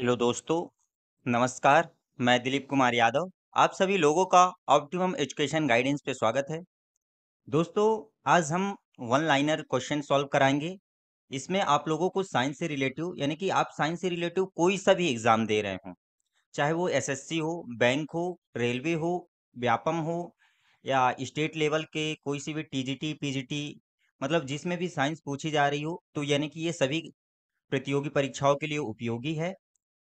hello दोस्तों नमस्कार मैं दिलीप कुमार यादव आप सभी लोगों का ऑप्टिमम एजुकेशन गाइडेंस पे स्वागत है दोस्तों आज हम वन लाइनर क्वेश्चन सॉल्व कराएंगे इसमें आप लोगों को साइंस से रिलेटिव यानी कि आप साइंस से रिलेटिव कोई सा भी एग्ज़ाम दे रहे हों चाहे वो एसएससी हो बैंक हो रेलवे हो व्यापम हो या स्टेट लेवल के कोई सी भी टीजीटी पीजीटी मतलब जिसमें भी साइंस पूछी जा रही हो तो यानी कि ये सभी प्रतियोगी परीक्षाओं के लिए उपयोगी है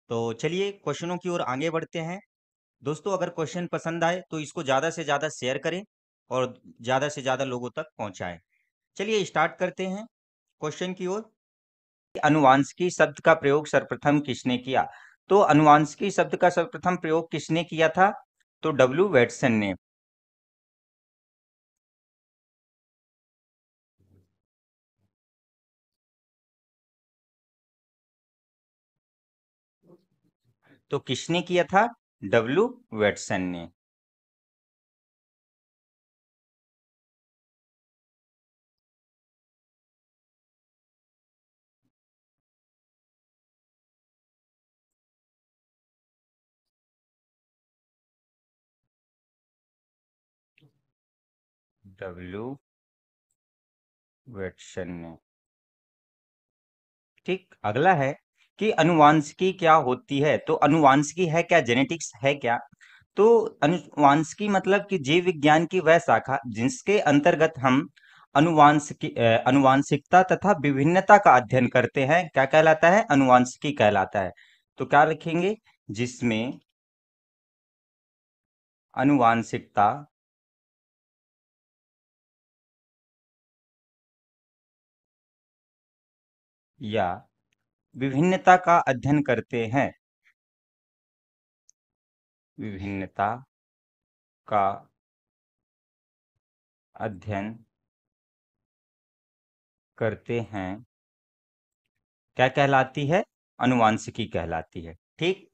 तो चलिए क्वेश्चनों की ओर आगे बढ़ते हैं दोस्तों अगर क्वेश्चन पसंद आए तो इसको ज़्यादा से ज़्यादा शेयर करें और ज़्यादा से ज़्यादा लोगों तक पहुँचाएँ चलिए स्टार्ट करते हैं क्वेश्चन की ओर अनुवांशिकी शब्द का प्रयोग सर्वप्रथम किसने किया तो अनुवांशिकी शब्द का सर्वप्रथम प्रयोग किसने किया था तो डब्ल्यू वेटसन ने तो किसने किया था डब्ल्यू वेटसन ने डब्ल्यू वेटसन ने ठीक अगला है कि अनुवांशिकी क्या होती है तो अनुवांशिकी है क्या जेनेटिक्स है क्या तो अनुवांशिकी मतलब कि जीव विज्ञान की वह शाखा जिसके अंतर्गत हम अनुवांशिकी अनुवांशिकता तथा विभिन्नता का अध्ययन करते हैं क्या कहलाता है अनुवांशिकी कहलाता है तो क्या रखेंगे जिसमें अनुवांशिकता या विभिन्नता का अध्ययन करते हैं विभिन्नता का अध्ययन करते हैं क्या कहलाती है अनुवांशिकी कहलाती है ठीक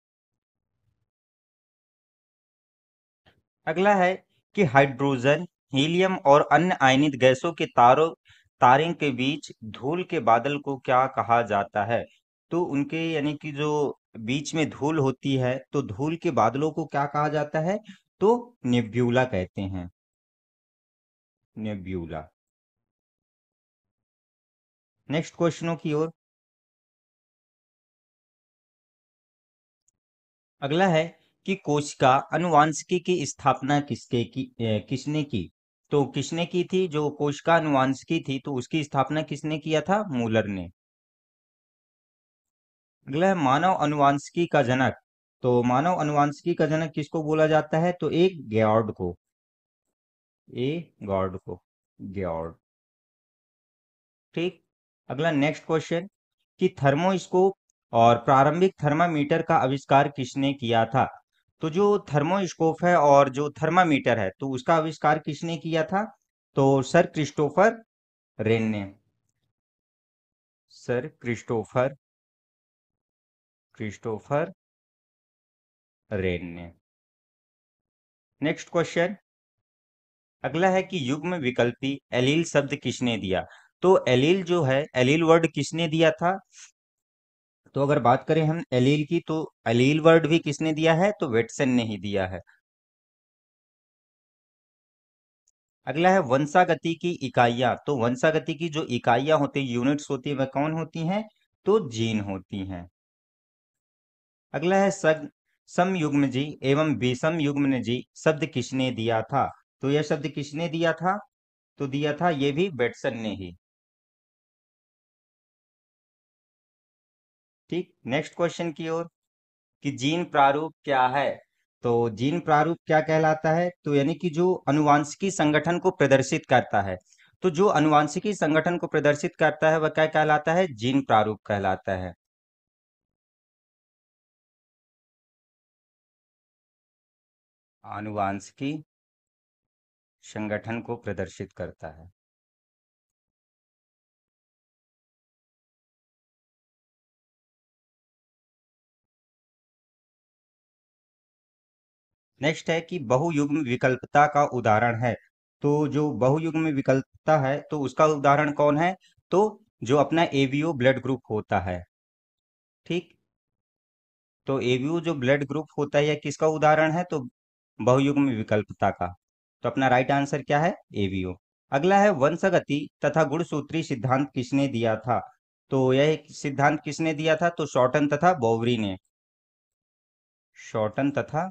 अगला है कि हाइड्रोजन हीलियम और अन्य आयनित गैसों के तारों तारे के बीच धूल के बादल को क्या कहा जाता है तो उनके यानी कि जो बीच में धूल होती है तो धूल के बादलों को क्या कहा जाता है तो नेब्यूला कहते हैं नेब्यूला नेक्स्ट क्वेश्चनों की ओर अगला है कि कोशिका अनुवांशिकी की स्थापना किसके की ए, किसने की तो किसने की थी जो कोशिका अनुवांशिकी थी तो उसकी स्थापना किसने किया था मूलर ने अगला है मानव अनुवांशिकी का जनक तो मानव अनुवांशिकी का जनक किसको बोला जाता है तो एक गॉर्ड को ए गॉर्ड को गॉर्ड ठीक अगला नेक्स्ट क्वेश्चन कि थर्मोस्कोप और प्रारंभिक थर्मामीटर का आविष्कार किसने किया था तो जो थर्मोस्कोप है और जो थर्मामीटर है तो उसका आविष्कार किसने किया था तो सर क्रिस्टोफर रेन ने सर क्रिस्टोफर क्रिस्टोफर रेन ने नेक्स्ट क्वेश्चन अगला है कि युग्म विकल्पी एलील शब्द किसने दिया तो एलील जो है एलील वर्ड किसने दिया था तो अगर बात करें हम एलील की तो एलील वर्ड भी किसने दिया है तो वेटसन ने ही दिया है अगला है वंशागति की इकाइयां तो वंशागति की जो इकाइयां होती है यूनिट्स होती है वह कौन होती हैं तो जीन होती हैं अगला है सग समयुग्म जी एवं विषम युग्म जी शब्द किसने दिया था तो यह शब्द किसने दिया था तो दिया था ये भी बेटसन ने ही ठीक नेक्स्ट क्वेश्चन की ओर कि जीन प्रारूप क्या है तो जीन प्रारूप क्या कहलाता है तो यानी कि जो अनुवांशिकी संगठन को प्रदर्शित करता है तो जो अनुवांशिकी संगठन को प्रदर्शित करता है वह क्या कहलाता है जीन प्रारूप कहलाता है की संगठन को प्रदर्शित करता है नेक्स्ट है कि बहुयुग्म विकल्पता का उदाहरण है तो जो बहुयुग्म विकल्पता है तो उसका उदाहरण कौन है तो जो अपना एवीओ ब्लड ग्रुप होता है ठीक तो एवीओ जो ब्लड ग्रुप होता है किसका उदाहरण है तो बहुयुग्म विकल्पता का तो अपना राइट आंसर क्या है एवीओ अगला है वंशगति तथा गुणसूत्री सिद्धांत किसने दिया था तो यह सिद्धांत किसने दिया था तो शॉर्टन तथा बोवरी ने शॉर्टन तथा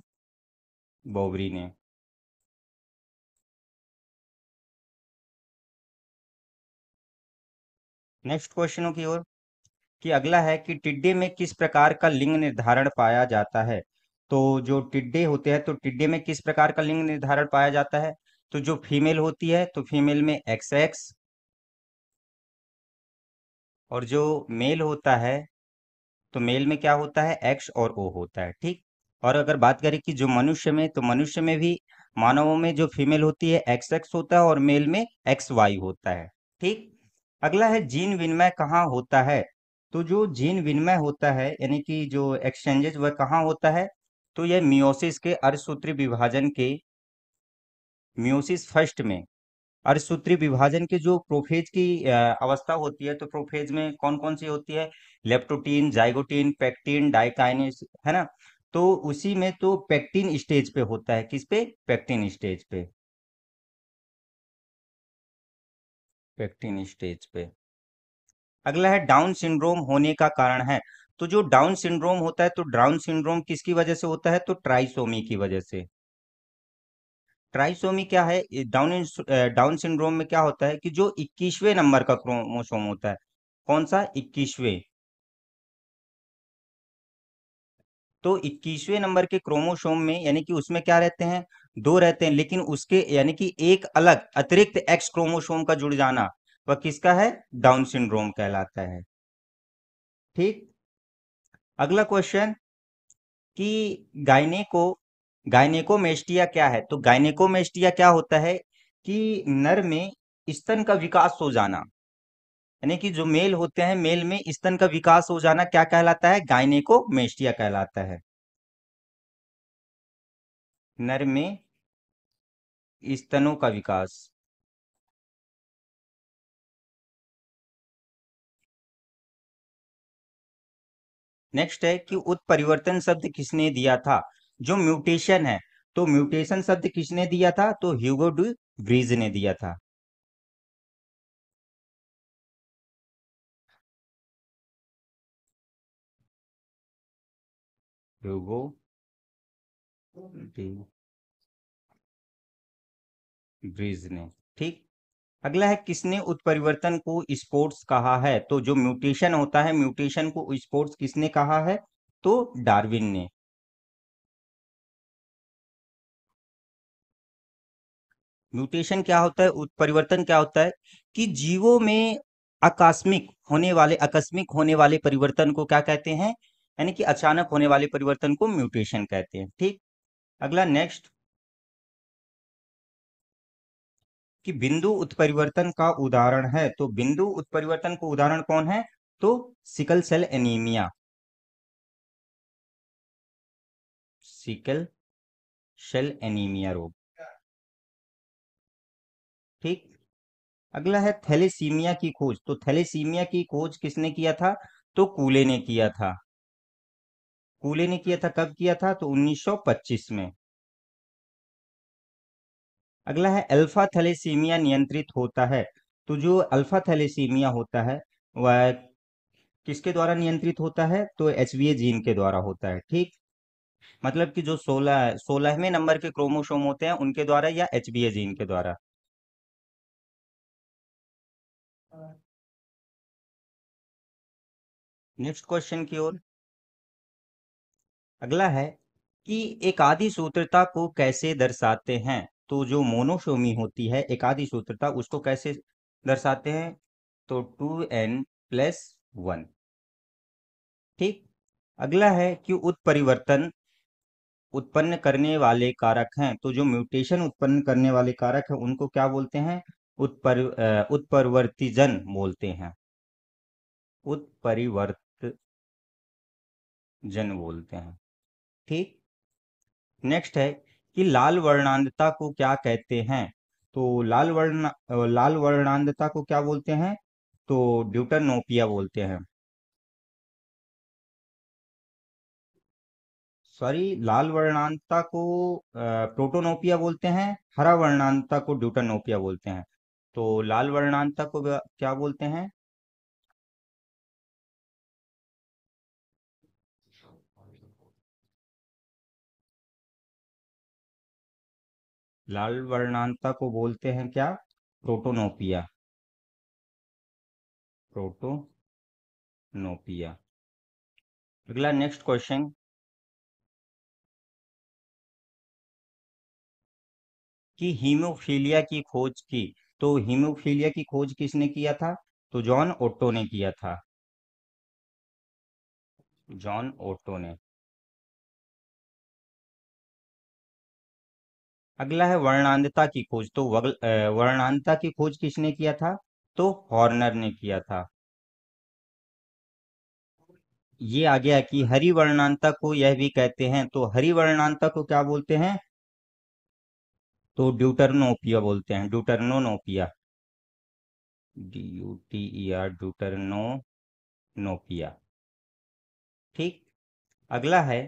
बोवरी ने नेक्स्ट क्वेश्चनों की ओर कि अगला है कि टिड्डे में किस प्रकार का लिंग निर्धारण पाया जाता है तो जो टिड्डे होते हैं तो टिड्डे में किस प्रकार का लिंग निर्धारण पाया जाता है तो जो फीमेल होती है तो फीमेल में एक्स एक्स और जो मेल होता है तो मेल में क्या होता है एक्स और ओ होता है ठीक और अगर बात करें कि जो मनुष्य में तो मनुष्य में भी मानवों में जो फीमेल होती है एक्स एक्स होता है और मेल में एक्स वाई होता है ठीक अगला है जीन विनिमय कहाँ होता है तो जो जीन विनिमय होता है यानी कि जो एक्सचेंजेज वह कहाँ होता है तो यह मियोसिस के अर्धसूत्री विभाजन के मियोसिस फर्स्ट में अर्धसूत्री विभाजन के जो प्रोफेज की अवस्था होती है तो प्रोफेज में कौन कौन सी होती है लेप्टोटीन जाइगोटीन पेक्टिन डाइकाइनिस है ना तो उसी में तो पेक्टिन स्टेज पे होता है किस पे पेक्टिन स्टेज पे पेक्टिन स्टेज पे अगला है डाउन सिंड्रोम होने का कारण है तो जो डाउन सिंड्रोम होता है तो डाउन सिंड्रोम किसकी वजह से होता है तो ट्राइसोमी की वजह से ट्राइसोमी क्या है डाउन डाउन सिंड्रोम में क्या होता है कि जो इक्कीसवें नंबर का क्रोमोसोम होता है कौन सा इक्कीसवें तो इक्कीसवें नंबर के क्रोमोसोम में यानी कि उसमें क्या रहते हैं दो रहते हैं लेकिन उसके यानी कि एक अलग अतिरिक्त एक्स क्रोमोसोम का जुड़ जाना वह किसका है डाउन सिंड्रोम कहलाता है ठीक अगला क्वेश्चन कि गायने को गायनेकोमेस्टिया क्या है तो गायनेकोमेस्टिया क्या होता है कि नर में स्तन का विकास हो जाना यानी कि जो मेल होते हैं मेल में स्तन का विकास हो जाना क्या कहलाता है गायनेकोमेस्टिया कहलाता है नर में स्तनों का विकास नेक्स्ट है कि उत्परिवर्तन शब्द किसने दिया था जो म्यूटेशन है तो म्यूटेशन शब्द किसने दिया था तो ह्यूगो डू ब्रिज ने दिया था ह्यूगो ब्रिज ने ठीक अगला है किसने उत्परिवर्तन को स्पोर्ट्स कहा है तो जो म्यूटेशन होता है म्यूटेशन को स्पोर्ट्स किसने कहा है तो डार्विन ने म्यूटेशन क्या होता है उत्परिवर्तन क्या होता है कि जीवों में आकस्मिक होने वाले आकस्मिक होने वाले परिवर्तन को क्या कहते हैं यानी कि अचानक होने वाले परिवर्तन को म्यूटेशन कहते हैं ठीक अगला नेक्स्ट कि बिंदु उत्परिवर्तन का उदाहरण है तो बिंदु उत्परिवर्तन को उदाहरण कौन है तो sickle cell anaemia sickle cell anaemia रोग ठीक अगला है थैलेसीमिया की खोज तो थैलेसीमिया की खोज किसने किया था तो कूले ने किया था कूले ने किया था कब किया था तो 1925 में अगला है अल्फा थैलेसीमिया नियंत्रित होता है तो जो अल्फा थैलेसीमिया होता है वह किसके द्वारा नियंत्रित होता है तो एच जीन के द्वारा होता है ठीक मतलब कि जो सोलह सोलहवें नंबर के क्रोमोसोम होते हैं उनके द्वारा या एच जीन के द्वारा नेक्स्ट क्वेश्चन की ओर अगला है कि एक आदि सूत्रता को कैसे दर्शाते हैं तो जो मोनोसोमी होती है एकादी सूत्रता उसको कैसे दर्शाते हैं तो टू एन प्लस वन ठीक अगला है कि उत्परिवर्तन उत्पन्न करने वाले कारक हैं तो जो म्यूटेशन उत्पन्न करने वाले कारक हैं उनको क्या बोलते हैं उत्पर उत्परिवर्तिजन बोलते हैं उत्परिवर्त जन बोलते हैं ठीक नेक्स्ट है कि लाल वर्णांधता को क्या कहते हैं तो लाल वर्ण लाल वर्णांधता को क्या बोलते हैं तो ड्यूटनोपिया बोलते हैं सॉरी लाल वर्णांधता को प्रोटोनोपिया बोलते हैं हरा वर्णांधता को ड्यूटनोपिया बोलते हैं तो लाल वर्णांधता को क्या बोलते हैं लाल वर्णांता को बोलते हैं क्या प्रोटोनोपिया प्रोटोनोपिया अगला नेक्स्ट क्वेश्चन कि हीमोफीलिया की खोज की तो हीमोफीलिया की खोज किसने किया था तो जॉन ओटो ने किया था जॉन ओटो ने अगला है वर्णांधता की खोज तो वर्णांधता की खोज किसने किया था तो हॉर्नर ने किया था ये आ गया कि हरि को यह भी कहते हैं तो हरि को क्या बोलते हैं तो ड्यूटरनोपिया बोलते हैं deuteranopia D U T E R नोपिया ठीक अगला है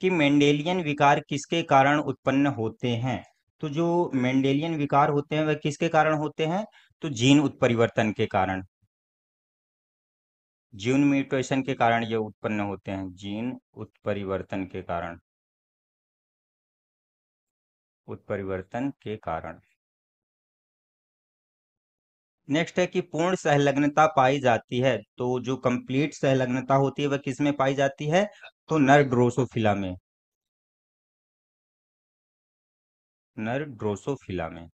कि मेंडेलियन विकार किसके कारण उत्पन्न होते हैं तो जो मेंडेलियन विकार होते हैं वह किसके कारण होते हैं तो जीन उत्परिवर्तन के कारण जीन म्यूटेशन के कारण ये उत्पन्न होते हैं जीन उत्परिवर्तन के कारण उत्परिवर्तन के कारण नेक्स्ट है कि पूर्ण सहलग्नता पाई जाती है तो जो कंप्लीट सहलग्नता होती है वह किसमें पाई जाती है तो नर ड्रोसोफिला में नर ड्रोसोफिला में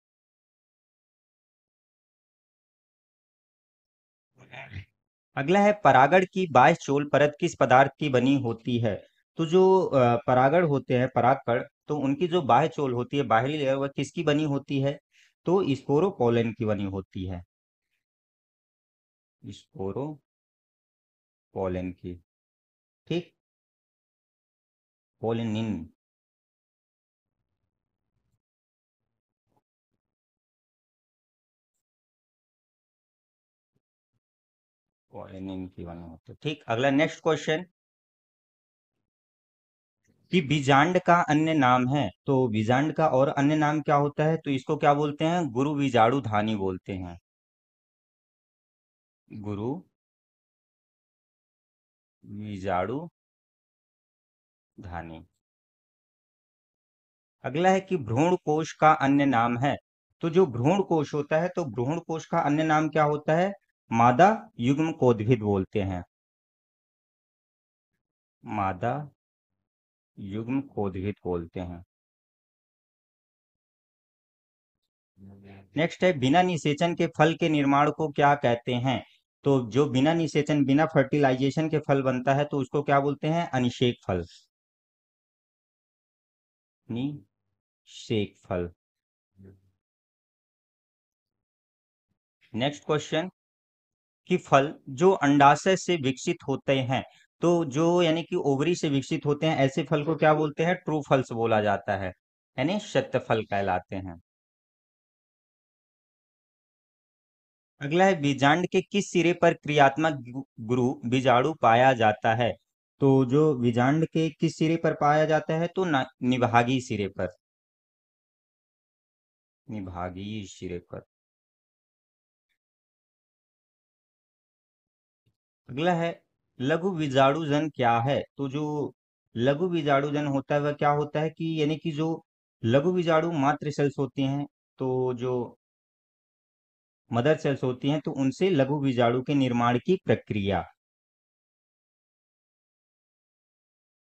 अगला है परागण की बाह्य चोल परत किस पदार्थ की बनी होती है तो जो परागण होते हैं परागण तो उनकी जो बाह्य चोल होती है बाहरी लेयर वह किसकी बनी होती है तो स्पोरोपोलन की बनी होती है स्पोरोपोलन की ठीक fallen तो ठीक अगला नेक्स्ट क्वेश्चन कि बीजांड का अन्य नाम है तो बीजांड का और अन्य नाम क्या होता है तो इसको क्या बोलते हैं गुरु बीजाड़ू धानी बोलते हैं गुरु बीजाड़ू धानी अगला है कि भ्रूण कोश का अन्य नाम है तो जो भ्रूण कोश होता है तो भ्रूण कोश का अन्य नाम क्या होता है मादा युग्म कोद्भिद बोलते हैं मादा युग्म कोद्भिद बोलते हैं नेक्स्ट है बिना निषेचन के फल के निर्माण को क्या कहते हैं तो जो बिना निषेचन बिना फर्टिलाइजेशन के फल बनता है तो उसको क्या बोलते हैं अनिषेक फल फल नेक्स्ट क्वेश्चन कि फल जो अंडाशय से विकसित होते हैं तो जो यानी कि ओवरी से विकसित होते हैं ऐसे फल को क्या बोलते हैं ट्रू फल्स बोला जाता है यानी सत्य फल कहलाते हैं अगला है बीजांड के किस सिरे पर क्रियात्मक गुरु बीजाणु पाया जाता है तो जो विजांड के किस सिरे पर पाया जाता है तो निभागी सिरे पर निभागी सिरे पर अगला है लघु बीजाणुजन जन क्या है तो जो लघु बीजाणु जन होता है वह क्या होता है कि यानी कि जो लघु बीजाणु मात्र सेल्स होती हैं तो जो मदर सेल्स होती हैं तो उनसे लघु बीजाणु के निर्माण की प्रक्रिया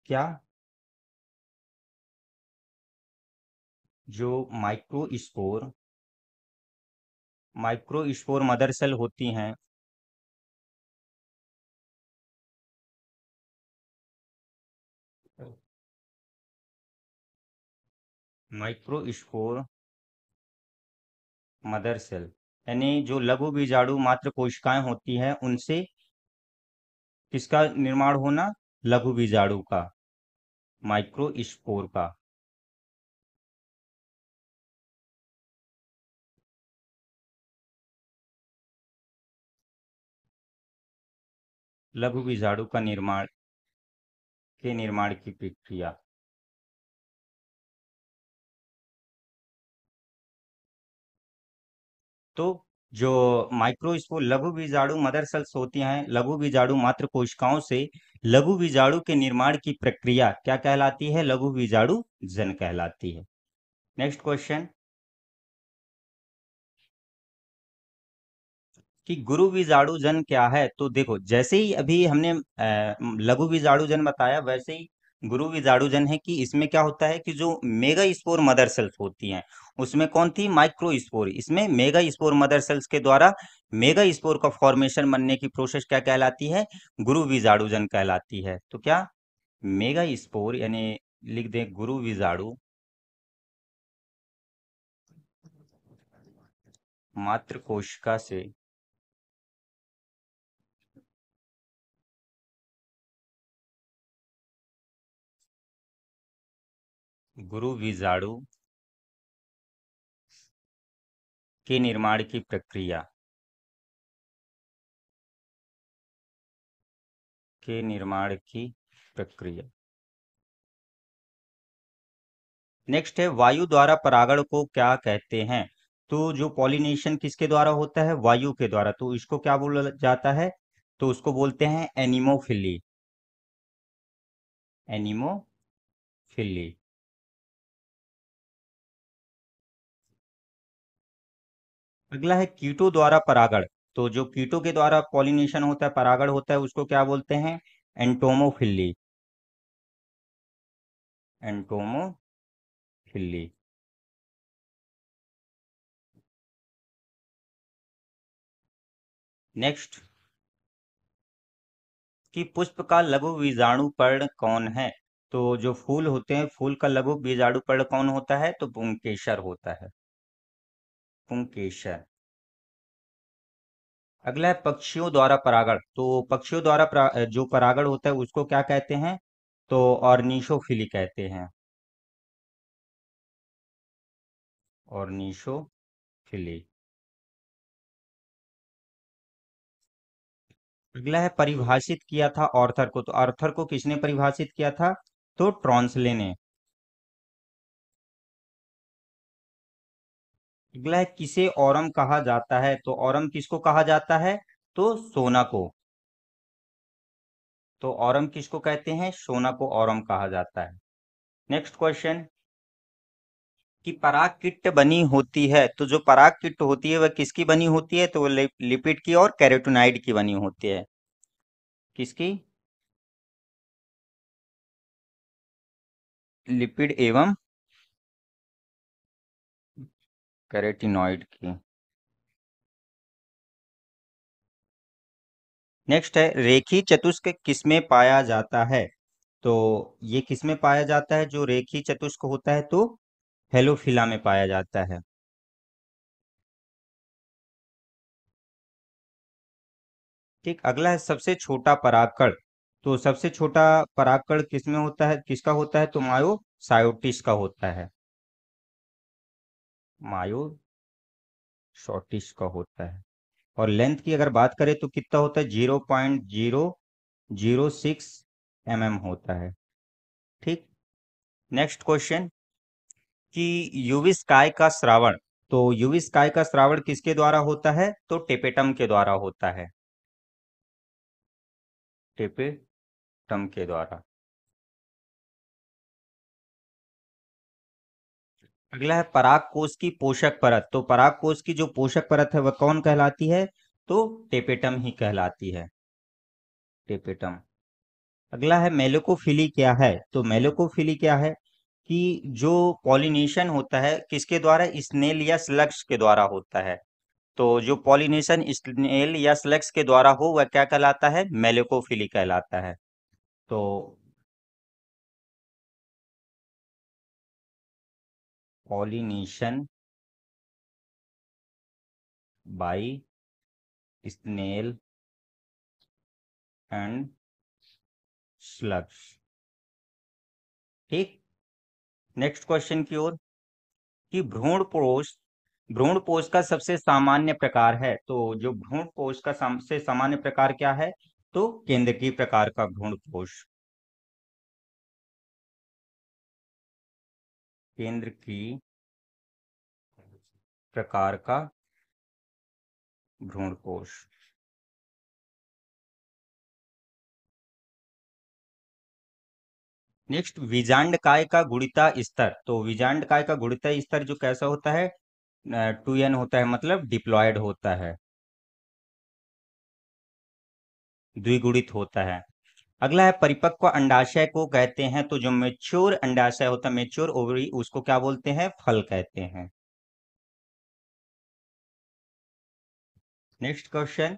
क्या जो microspore microspore mother cell होती हैं माइक्रो स्पोर मदर सेल यानी जो लघु बीजाणु मात्र कोशिकाएं होती हैं उनसे किसका निर्माण होना लघु बीजाणु का माइक्रोस्पोर का लघु बीजाणु का निर्माण के निर्माण की प्रक्रिया तो जो माइक्रोस्पोर लघु बीजाणु मदर सेल्स होती हैं लघु बीजाणु मात्र कोशिकाओं से लघु बीजाणु के निर्माण की प्रक्रिया क्या कहलाती है लघु बीजाणु जन कहलाती है नेक्स्ट क्वेश्चन कि गुरु बीजाणु जन क्या है तो देखो जैसे ही अभी हमने लघु बीजाणु जन बताया वैसे ही गुरु विजाड़ुजन है कि इसमें क्या होता है कि जो मेगा स्पोर मदर सेल्स होती हैं उसमें कौन थी माइक्रो स्पोर इसमें मेगा स्पोर मदर सेल्स के द्वारा मेगा स्पोर का फॉर्मेशन बनने की प्रोसेस क्या कहलाती है गुरु विजाड़ुजन कहलाती है तो क्या मेगा स्पोर यानी लिख दें गुरु विजाड़ु मात्र कोशिका से गुरु बीजाणु के निर्माण की प्रक्रिया के निर्माण की प्रक्रिया नेक्स्ट है वायु द्वारा परागण को क्या कहते हैं तो जो पॉलिनेशन किसके द्वारा होता है वायु के द्वारा तो इसको क्या बोला जाता है तो उसको बोलते हैं एनिमोफिली एनिमोफिली अगला है कीटो द्वारा परागण तो जो कीटो के द्वारा पॉलिनेशन होता है परागण होता है उसको क्या बोलते हैं एंटोमोफिल्ली एंटोमोफिल्ली नेक्स्ट कि पुष्प का लघु बीजाणुपर्ण कौन है तो जो फूल होते हैं फूल का लघु बीजाणुपर्ण कौन होता है तो पुंकेशर होता है है अगला है पक्षियों द्वारा परागण तो पक्षियों द्वारा जो परागण होता है उसको क्या कहते हैं तो फिली कहते हैं फिली अगला है परिभाषित किया था ऑर्थर को तो ऑर्थर को किसने परिभाषित किया था तो ट्रॉन्सले ने अगला है किसे औरम कहा जाता है तो औरम किसको कहा जाता है तो सोना को तो औरम किसको कहते हैं सोना को औरम कहा जाता है नेक्स्ट क्वेश्चन कि पराग किट बनी होती है तो जो पराग किट होती है वह किसकी बनी होती है तो वह लिपिड की और कैरेटोनाइड की बनी होती है किसकी लिपिड एवं कैरेटिनॉइड की नेक्स्ट है रेखी चतुष्क किसमें पाया जाता है तो ये किसमें पाया जाता है जो रेखी चतुष्क होता है तो हेलोफिला में पाया जाता है ठीक अगला है सबसे छोटा पराकड़ तो सबसे छोटा पराकड़ किसमें होता है किसका होता है तो मायोसायोटिस का होता है मायो शॉर्टिश का होता है और लेंथ की अगर बात करें तो कितना होता है zero point zero zero six M M होता है ठीक नेक्स्ट क्वेश्चन कि यूवी स्काई का श्रावण तो यूवी स्काई का श्रावण किसके द्वारा होता है तो टेपेटम के द्वारा होता है टेपेटम के द्वारा अगला है पराग कोष की पोषक परत तो पराग कोश की जो पोषक परत है वह कौन कहलाती है तो टेपेटम ही कहलाती है टेपेटम अगला है मेलोकोफिली क्या है तो मेलोकोफिली क्या है कि जो पॉलिनेशन होता है किसके द्वारा स्नेल या स्लक्स के द्वारा होता है तो जो पॉलिनेशन स्नेल या स्लक्स के द्वारा हो वह क्या कहलाता है मेलोकोफिली कहलाता है तो pollination by snail and slugs ठीक नेक्स्ट क्वेश्चन की ओर कि भ्रूण पोष भ्रूण पोष का सबसे सामान्य प्रकार है तो जो भ्रूण पोष का सबसे सामान्य प्रकार क्या है तो की प्रकार का भ्रूण पोष केंद्र की प्रकार का भ्रूण कोश नेक्स्ट विजांड काय का गुणिता स्तर तो विजांड काय का गुणिता स्तर जो कैसा होता है टू एन होता है मतलब डिप्लॉयड होता है द्विगुणित होता है अगला है परिपक्व अंडाशय को कहते हैं तो जो मेच्योर अंडाशय होता है मेच्योर ओवरी उसको क्या बोलते हैं फल कहते हैं नेक्स्ट क्वेश्चन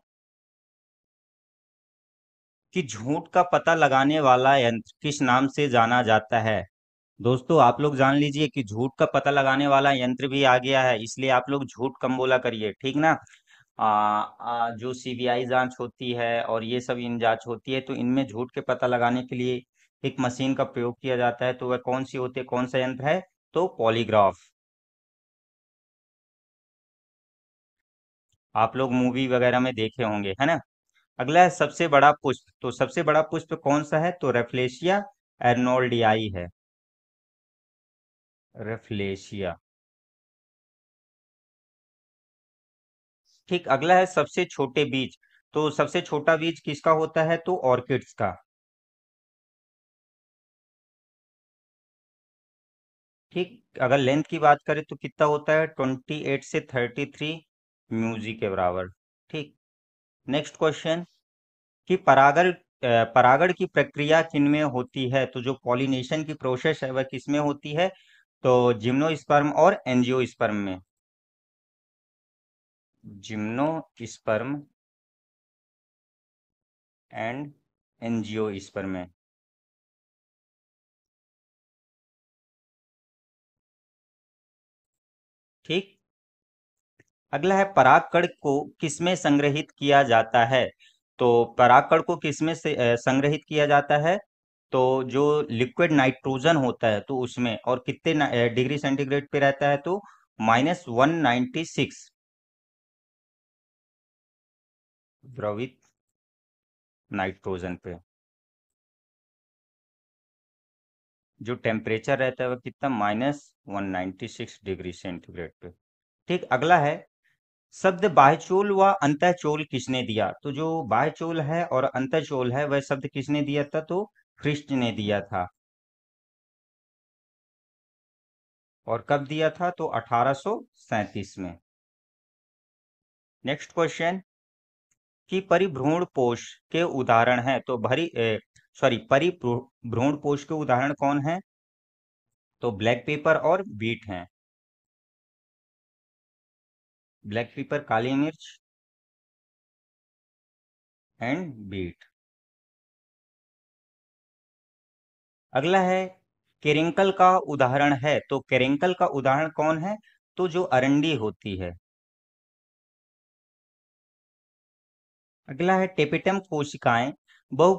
कि झूठ का पता लगाने वाला यंत्र किस नाम से जाना जाता है दोस्तों आप लोग जान लीजिए कि झूठ का पता लगाने वाला यंत्र भी आ गया है इसलिए आप लोग झूठ कम बोला करिए ठीक ना आ, आ, जो सीबीआई जांच होती है और ये सब इन जांच होती है तो इनमें झूठ के पता लगाने के लिए एक मशीन का प्रयोग किया जाता है तो वह कौन सी होती है कौन सा यंत्र है तो पॉलीग्राफ आप लोग मूवी वगैरह में देखे होंगे है ना अगला है सबसे बड़ा पुष्प तो सबसे बड़ा पुष्प कौन सा है तो रेफ्लेशिया एर्नोल्डियाई है रेफ्लेशिया ठीक अगला है सबसे छोटे बीज तो सबसे छोटा बीज किसका होता है तो ऑर्किड्स का ठीक अगर लेंथ की बात करें तो कितना होता है ट्वेंटी एट से थर्टी थ्री म्यूजी के बराबर ठीक नेक्स्ट क्वेश्चन कि परागण परागण की प्रक्रिया किनमें होती है तो जो पॉलिनेशन की प्रोसेस है वह किसमें होती है तो जिम्नोस्पर्म और एनजीओ स्पर्म में जिम्नो स्पर्म एंड स्पर्म में ठीक अगला है पराकड़ को किसमें संग्रहित किया जाता है तो पराकड़ को किसमें से संग्रहित किया जाता है तो जो लिक्विड नाइट्रोजन होता है तो उसमें और कितने डिग्री सेंटीग्रेड पे रहता है तो माइनस वन नाइन्टी सिक्स द्रवित नाइट्रोजन पे जो टेम्परेचर रहता है वह कितना minus one ninety six degree centigrade पे ठीक अगला है शब्द बाहचोल व अंतःचोल किसने दिया तो जो बाहचोल है और अंतःचोल है वह शब्द किसने दिया था तो ख्रिस्ट ने दिया था और कब दिया था तो 1837 में नेक्स्ट क्वेश्चन कि परिभ्रूण पोष के उदाहरण है तो भरी सॉरी परिभ्रूण पोष के उदाहरण कौन है तो ब्लैक पेपर और बीट हैं ब्लैक पेपर काली मिर्च एंड बीट अगला है केरिंकल का उदाहरण है तो केरिंकल का उदाहरण कौन है तो जो अरंडी होती है अगला है टेपेटम कोशिकाएं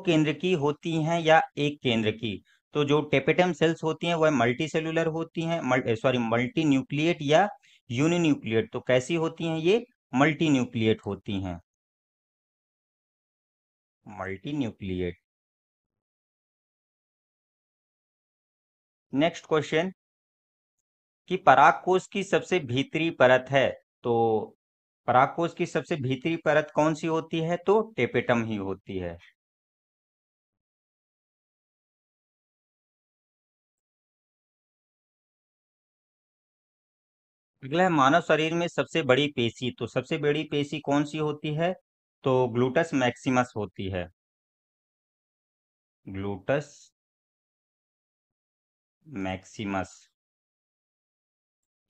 केंद्र की होती हैं या एक केंद्र की तो जो टेपेटम सेल्स होती हैं वह मल्टी सेलुलर होती हैं मल्टी सॉरी मल्टी न्यूक्लिएट या यूनिन्यूक्लिएट तो कैसी होती हैं ये मल्टी न्यूक्लिएट होती हैं मल्टी न्यूक्लिएट नेक्स्ट क्वेश्चन कि परागकोश की सबसे भीतरी परत है तो परागकोश की सबसे भीतरी परत कौन सी होती है तो टेपेटम ही होती है अगला है मानव शरीर में सबसे बड़ी पेशी तो सबसे बड़ी पेशी कौन सी होती है तो ग्लूटस मैक्सिमस होती है ग्लूटस मैक्सिमस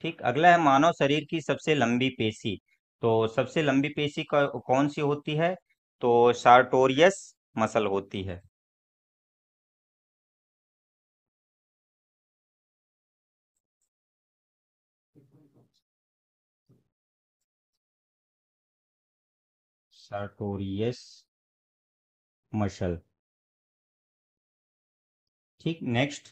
ठीक अगला है मानव शरीर की सबसे लंबी पेशी तो सबसे लंबी पेशी कौन सी होती है तो सार्टोरियस मसल होती है sartorius मशल ठीक नेक्स्ट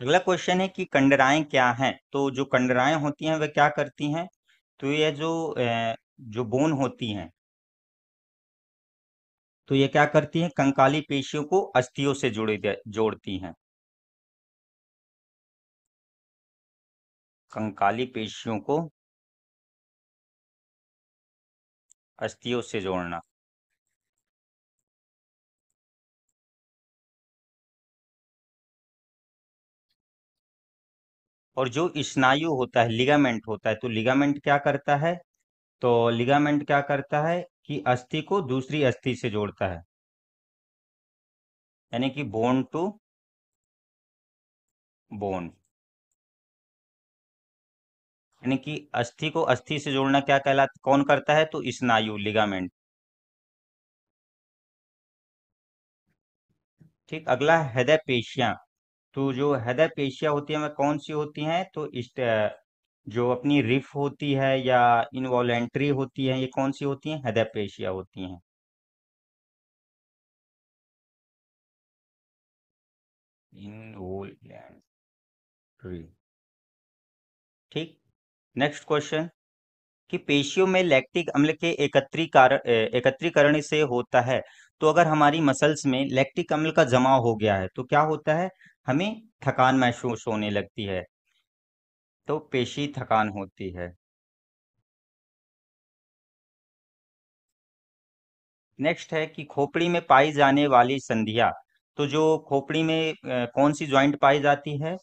अगला क्वेश्चन है कि कंडराएं क्या हैं तो जो कंडराएं होती हैं वह क्या करती हैं तो यह जो जो बोन होती हैं तो ये क्या करती हैं कंकाली पेशियों को अस्थियों से जोड़ जोड़ती हैं कंकाली पेशियों को अस्थियों से जोड़ना और जो स्नायु होता है लिगामेंट होता है तो लिगामेंट क्या करता है तो लिगामेंट क्या करता है कि अस्थि को दूसरी अस्थि से जोड़ता है यानी कि बोन टू बोन यानी कि अस्थि को अस्थि से जोड़ना क्या कहला कौन करता है तो स्नायु लिगामेंट ठीक अगला हृदय पेशियां तो जो हृदय पेशियां होती है वह कौन सी होती हैं तो इस जो अपनी रिफ होती है या इनवॉलेंट्री होती है ये कौन सी होती हैं हृदय पेशियां होती हैं इनवॉलेंट्री ठीक नेक्स्ट क्वेश्चन कि पेशियों में लैक्टिक अम्ल के एकत्रीकरण एकत्रीकरण से होता है तो अगर हमारी मसल्स में लैक्टिक अम्ल का जमाव हो गया है तो क्या होता है हमें थकान महसूस होने लगती है तो पेशी थकान होती है नेक्स्ट है कि खोपड़ी में पाई जाने वाली संधिया तो जो खोपड़ी में कौन सी ज्वाइंट पाई जाती है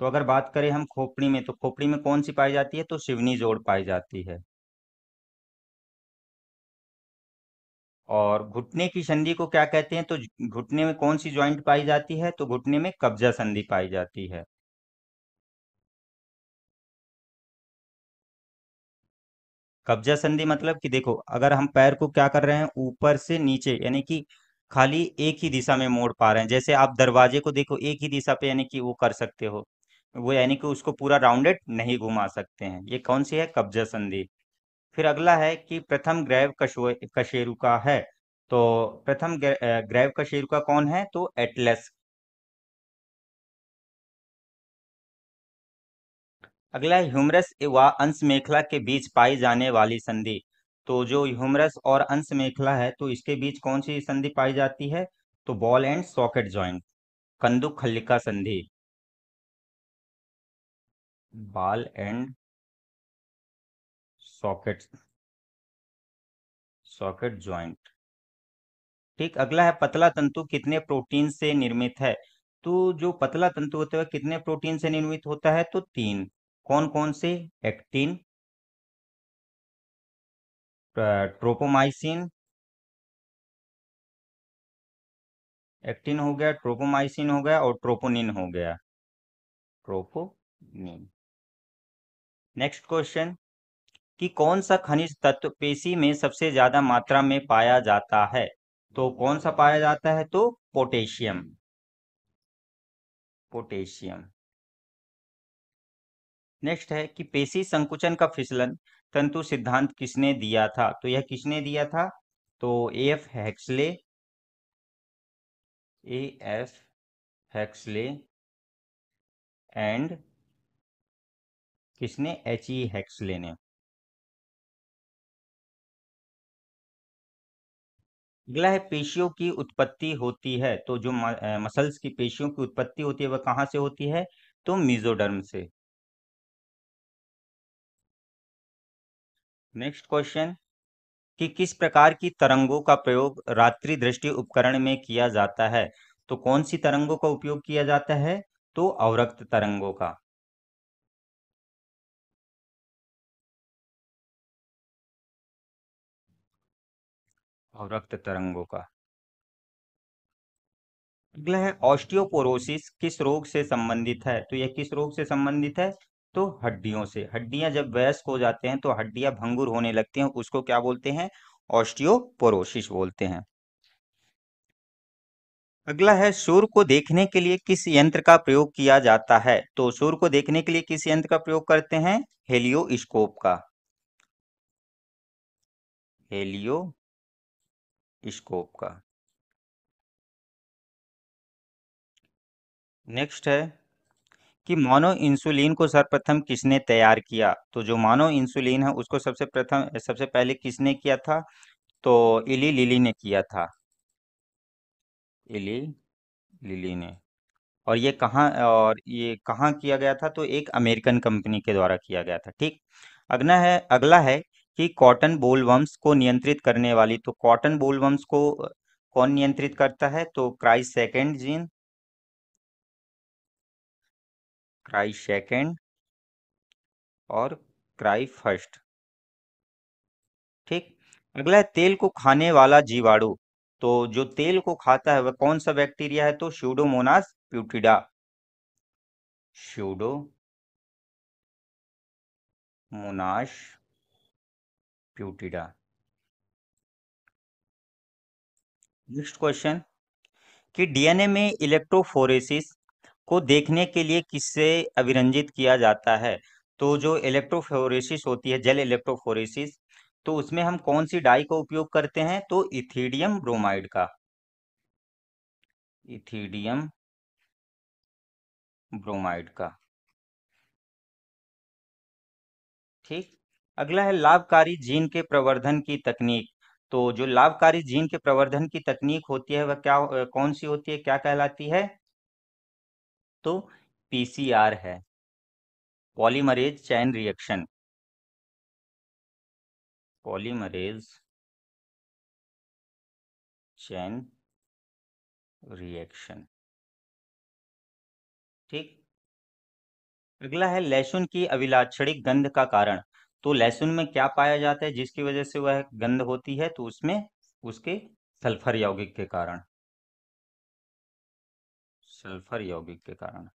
तो अगर बात करें हम खोपड़ी में तो खोपड़ी में कौन सी पाई जाती है तो शिवनी जोड़ पाई जाती है और घुटने की संधि को क्या कहते हैं तो घुटने में कौन सी ज्वाइंट पाई जाती है तो घुटने में कब्जा संधि पाई जाती है कब्जा संधि मतलब कि देखो अगर हम पैर को क्या कर रहे हैं ऊपर से नीचे यानी कि खाली एक ही दिशा में मोड़ पा रहे हैं जैसे आप दरवाजे को देखो एक ही दिशा पे यानी कि वो कर सकते हो वो यानी कि उसको पूरा राउंडेड नहीं घुमा सकते हैं ये कौन सी है कब्जा संधि फिर अगला है कि प्रथम ग्रैव कशो कशेरु का है तो प्रथम ग्रैव कशेरु का कौन है तो एटलस अगला है ह्यूमरस व अंश मेखला के बीच पाई जाने वाली संधि तो जो ह्यूमरस और अंश मेखला है तो इसके बीच कौन सी संधि पाई जाती है तो बॉल एंड सॉकेट ज्वाइंट कंदुक खल्लिका संधि ball and socket socket joint ठीक अगला है पतला तंतु कितने प्रोटीन से निर्मित है तो जो पतला तंतु होता है कितने प्रोटीन से निर्मित होता है तो तीन कौन कौन से एक्टिन ट्रोपोमाइसिन एक्टिन हो गया ट्रोपोमाइसिन हो गया और ट्रोपोनिन हो गया ट्रोपोनिन नेक्स्ट क्वेश्चन कि कौन सा खनिज तत्व पेशी में सबसे ज्यादा मात्रा में पाया जाता है तो कौन सा पाया जाता है तो पोटेशियम पोटेशियम नेक्स्ट है कि पेशी संकुचन का फिसलन तंतु सिद्धांत किसने दिया था तो यह किसने दिया था तो A F Huxley A F Huxley and किसने एच ई हैक्स लेने अगला है पेशियों की उत्पत्ति होती है तो जो मसल्स की पेशियों की उत्पत्ति होती है वह कहां से होती है तो मीजोडर्म से नेक्स्ट क्वेश्चन कि किस प्रकार की तरंगों का प्रयोग रात्रि दृष्टि उपकरण में किया जाता है तो कौन सी तरंगों का उपयोग किया जाता है तो अवरक्त तरंगों का और रक्त तरंगों का अगला है ऑस्टियोपोरोसिस किस रोग से संबंधित है तो यह किस रोग से संबंधित है तो हड्डियों से हड्डियां जब वयस्क हो जाते हैं तो हड्डियां भंगुर होने लगती हैं उसको क्या बोलते हैं ऑस्टियोपोरोसिस बोलते हैं अगला है सूर्य को देखने के लिए किस यंत्र का प्रयोग किया जाता है तो सूर्य को देखने के लिए किस यंत्र का प्रयोग करते हैं हेलियोस्कोप का हेलियो स्कोप का नेक्स्ट है कि मोनो इंसुलिन को सर्वप्रथम किसने तैयार किया तो जो मानो इंसुलिन है उसको सबसे प्रथम सबसे पहले किसने किया था तो इली लिली ने किया था इली लिली ने और ये कहाँ और ये कहाँ किया गया था तो एक अमेरिकन कंपनी के द्वारा किया गया था ठीक अगला है अगला है कि कॉटन बोलवम्स को नियंत्रित करने वाली तो कॉटन बोलवम्स को कौन नियंत्रित करता है तो cries second gene cry second और क्राई फर्स्ट ठीक अगला है तेल को खाने वाला जीवाणु तो जो तेल को खाता है वह कौन सा बैक्टीरिया है तो Pseudomonas putida Pseudomonas q next question कि डीएनए में इलेक्ट्रोफोरेसिस को देखने के लिए किससे अभिरंजित किया जाता है तो जो इलेक्ट्रोफोरेसिस होती है जल इलेक्ट्रोफोरेसिस तो उसमें हम कौन सी डाई का उपयोग करते हैं तो इथीडियम ब्रोमाइड का इथीडियम ब्रोमाइड का ठीक अगला है लाभकारी जीन के प्रवर्धन की तकनीक तो जो लाभकारी जीन के प्रवर्धन की तकनीक होती है वह क्या कौन सी होती है क्या कहलाती है तो पीसीआर है polymerase chain reaction polymerase chain reaction ठीक अगला है लहसुन की अविलाक्षणिक गंध का कारण तो लहसुन में क्या पाया जाता है जिसकी वजह से वह गंध होती है तो उसमें उसके सल्फर यौगिक के कारण सल्फर यौगिक के कारण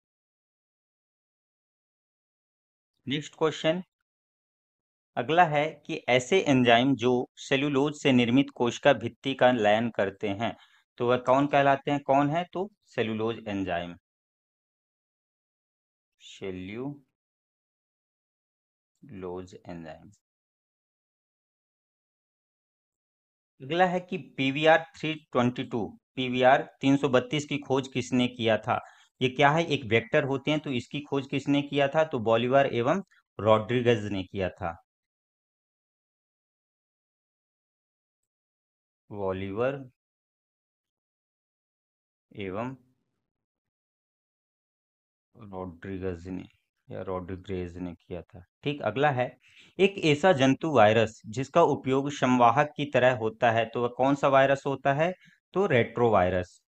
नेक्स्ट क्वेश्चन अगला है कि ऐसे एंजाइम जो सेल्यूलोज से निर्मित कोशिका भित्ति का लयन करते हैं तो वह कौन कहलाते हैं कौन है तो cellulose enzyme cellulose enzyme अगला है कि पीवीआर 322 पीवीआर 332 की खोज किसने किया था ये क्या है एक वेक्टर होते हैं तो इसकी खोज किसने किया था तो बॉलीवार एवं रॉड्रिगज ने किया था वॉलीवर एवं रॉड्रिगज ने या रोड्रिग्रेज ने किया था ठीक अगला है एक ऐसा जंतु वायरस जिसका उपयोग संवाहक की तरह होता है तो वह कौन सा वायरस होता है तो रेट्रोवायरस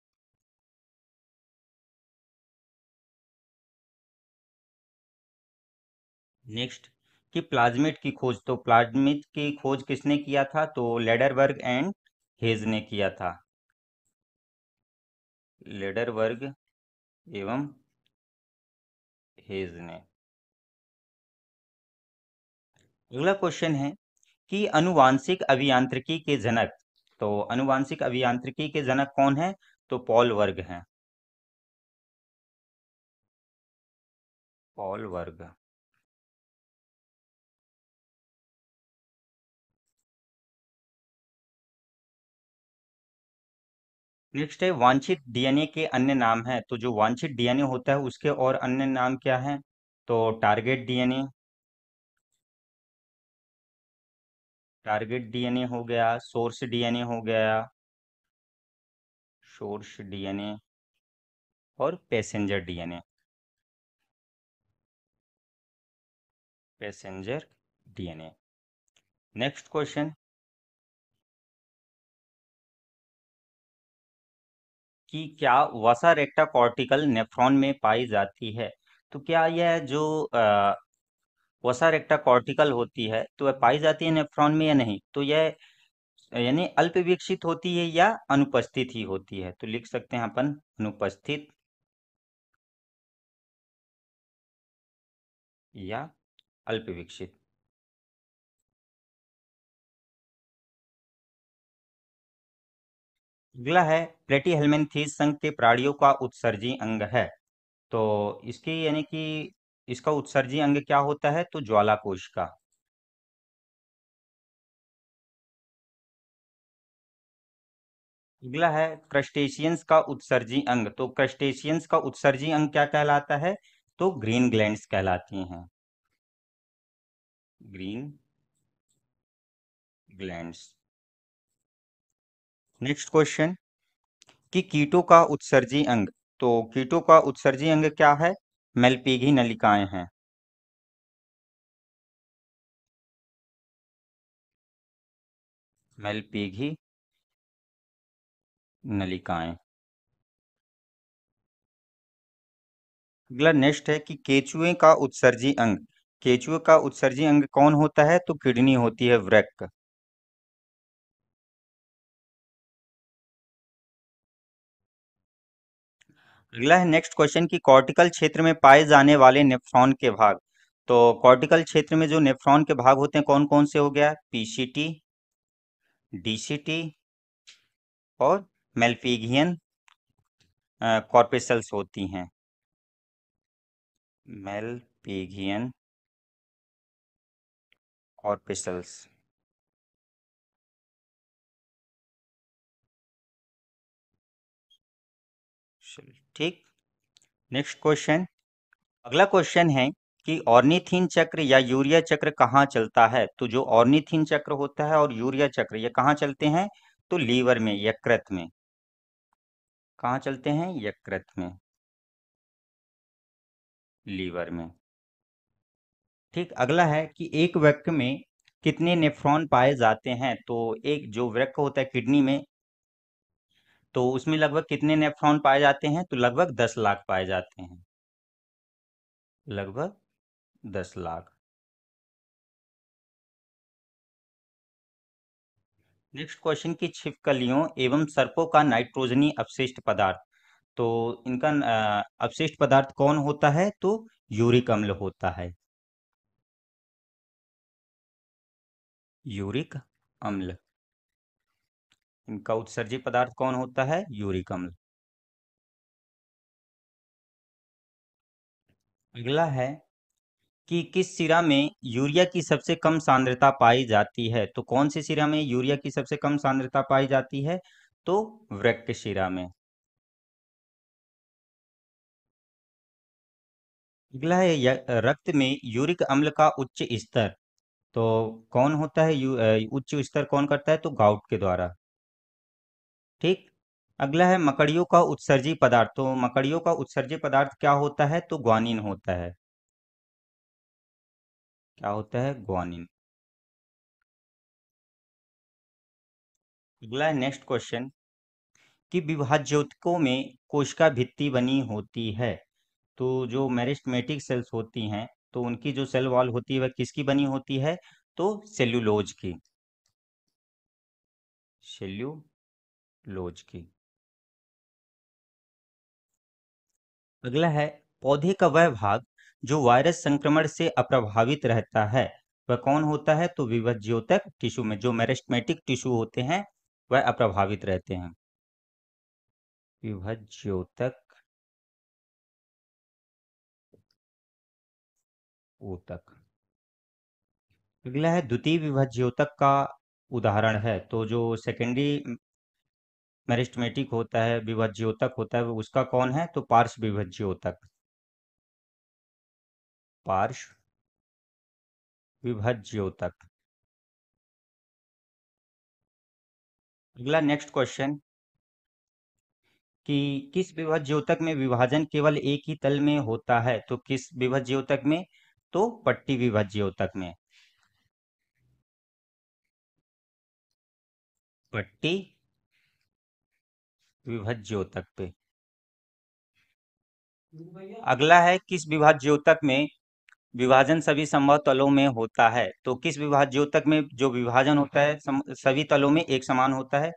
नेक्स्ट कि प्लाज्मिट की खोज तो प्लाज्मिट की खोज किसने किया था तो लेडरबर्ग एंड हेज ने किया था लेडरबर्ग एवं हेज ने अगला क्वेश्चन है कि अनुवांशिक अभियांत्रिकी के जनक तो अनुवांशिक अभियांत्रिकी के जनक कौन है तो पॉल वर्ग है पॉल वर्ग नेक्स्ट है वांछित डीएनए के अन्य नाम है तो जो वांछित डीएनए होता है उसके और अन्य नाम क्या है तो टारगेट डीएनए टारगेट डीएनए हो गया सोर्स डीएनए हो गया सोर्स डीएनए और passenger DNA passenger DNA next question कि क्या वसा रेक्टा कॉर्टिकल नेफ्रॉन में पाई जाती है तो क्या यह जो वसा रेक्टा कॉर्टिकल होती है तो वह पाई जाती है नेफ्रॉन में या नहीं तो यह यानी अल्प विकसित होती है या अनुपस्थित ही होती है तो लिख सकते हैं अपन अनुपस्थित या अल्प विकसित अगला है प्लेटी हेलमेंथीस संघ के प्राणियों का उत्सर्जी अंग है तो इसकी यानी कि इसका उत्सर्जी अंग क्या होता है तो ज्वाला कोश का अगला है क्रस्टेशियंस का उत्सर्जी अंग तो क्रस्टेशियंस का उत्सर्जी अंग क्या कहलाता है तो ग्रीन ग्लैंड कहलाती हैं ग्रीन ग्लैंड नेक्स्ट क्वेश्चन कि कीटों का उत्सर्जी अंग तो कीटों का उत्सर्जी अंग क्या है मेलपीघी नलिकाएं हैं मेलपीघी नलिकाएं अगला नेक्स्ट है कि केचुए का उत्सर्जी अंग केचुए का उत्सर्जी अंग कौन होता है तो किडनी होती है वृक्क अगला है नेक्स्ट क्वेश्चन कि कॉर्टिकल क्षेत्र में पाए जाने वाले नेफ्रॉन के भाग तो कॉर्टिकल क्षेत्र में जो नेफ्रॉन के भाग होते हैं कौन कौन से हो गया पीसीटी डीसीटी और मेलपीगियन कॉर्पेसल्स होती हैं मेलपीगियन कॉर्पेसल्स चलिए ठीक नेक्स्ट क्वेश्चन अगला क्वेश्चन है कि ऑर्निथिन चक्र या यूरिया चक्र कहाँ चलता है तो जो ऑर्निथिन चक्र होता है और यूरिया चक्र ये कहाँ चलते हैं तो लीवर में यकृत में कहाँ चलते हैं यकृत में लीवर में ठीक अगला है कि एक वृक्क में कितने नेफ्रॉन पाए जाते हैं तो एक जो वृक्क होता है किडनी में तो उसमें लगभग कितने नेफ्रॉन पाए जाते हैं तो लगभग दस लाख पाए जाते हैं लगभग दस लाख नेक्स्ट क्वेश्चन की छिपकलियों एवं सर्पों का नाइट्रोजनी अपशिष्ट पदार्थ तो इनका अपशिष्ट पदार्थ कौन होता है तो यूरिक अम्ल होता है यूरिक अम्ल इनका उत्सर्जी पदार्थ कौन होता है यूरिक अम्ल अगला है कि किस सिरा में यूरिया की सबसे कम सांद्रता पाई जाती है तो कौन से सिरा में यूरिया की सबसे कम सांद्रता पाई जाती है तो वृक्क शिरा में अगला है रक्त में यूरिक अम्ल का उच्च स्तर तो कौन होता है उच्च स्तर कौन करता है तो गाउट के द्वारा ठीक अगला है मकड़ियों का उत्सर्जी पदार्थ तो मकड़ियों का उत्सर्जी पदार्थ क्या होता है तो ग्वानिन होता है क्या होता है ग्वानिन अगला है नेक्स्ट क्वेश्चन कि विभाज्योतकों में कोशिका भित्ति बनी होती है तो जो मेरिस्टमेटिक सेल्स होती हैं तो उनकी जो सेल वॉल होती है वह किसकी बनी होती है तो सेल्यूलोज की सेल्यू लोज की अगला है पौधे का वह भाग जो वायरस संक्रमण से अप्रभावित रहता है वह कौन होता है तो विभज्योतक टिश्यू में जो मेरेस्टमेटिक टिश्यू होते हैं वह अप्रभावित रहते हैं विभज्योतक ऊतक अगला है द्वितीय विभज्योतक का उदाहरण है तो जो सेकेंडरी मेरिस्टमेटिक होता है विभज्योतक होता है उसका कौन है तो पार्श विभज्योतक पार्श विभज्योतक अगला नेक्स्ट क्वेश्चन कि किस विभज्योतक में विभाजन केवल एक ही तल में होता है तो किस विभज्योतक में तो पट्टी विभज्योतक में पट्टी विभज्योतक पे अगला है किस विभाज्योतक में विभाजन सभी संभव तलों में होता है तो किस विभाज्योतक में जो विभाजन होता है सभी तलों में एक समान होता है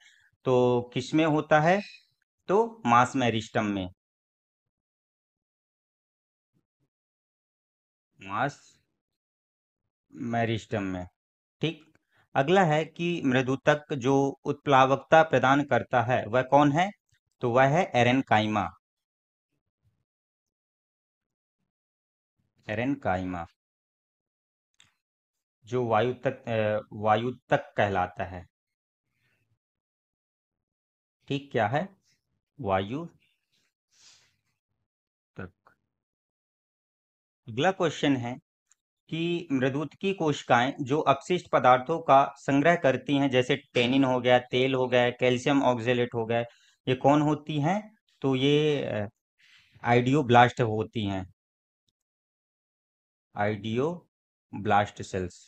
तो किस में होता है तो मास मैरिस्टम में मास मैरिस्टम में ठीक अगला है कि मृदुतक जो उत्प्लावकता प्रदान करता है वह कौन है तो वह है एरन काइमा एरन काइमा जो वायुतक वायुतक कहलाता है ठीक क्या है वायु तक अगला क्वेश्चन है कि मृदूत की कोशिकाएं जो अपशिष्ट पदार्थों का संग्रह करती हैं जैसे टेनिन हो गया तेल हो गया कैल्शियम ऑक्जेलेट हो गया ये कौन होती हैं तो ये आइडियो ब्लास्ट होती हैं idioblast cells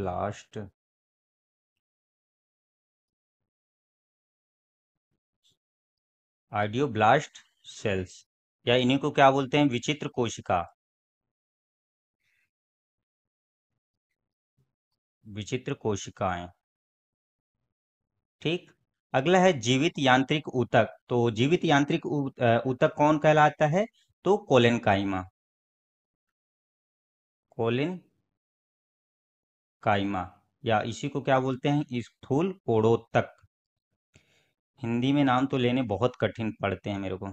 blast idioblast cells या इन्हीं को क्या बोलते हैं विचित्र कोशिका विचित्र कोशिकाएं ठीक अगला है जीवित यांत्रिक ऊतक तो जीवित यांत्रिक ऊतक कौन कहलाता है तो कोलिन काइमा कोलिन काइमा या इसी को क्या बोलते हैं स्थूल कोड़ोत्तक हिंदी में नाम तो लेने बहुत कठिन पड़ते हैं मेरे को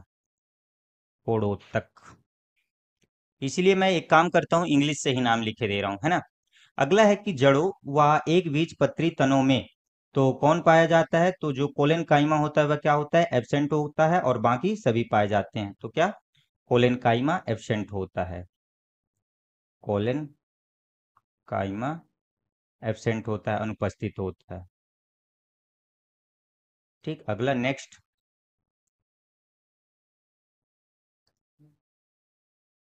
कोड़ोत्तक इसलिए मैं एक काम करता हूं इंग्लिश से ही नाम लिखे दे रहा हूं है ना अगला है कि जड़ों व एक बीज पत्री तनों में तो कौन पाया जाता है तो जो कोलेन काइमा होता है वह क्या होता है एबसेंट होता है और बाकी सभी पाए जाते हैं तो क्या कोलेन काइमा एबसेंट होता है कोलेन काइमा एबसेंट होता है अनुपस्थित होता है ठीक अगला नेक्स्ट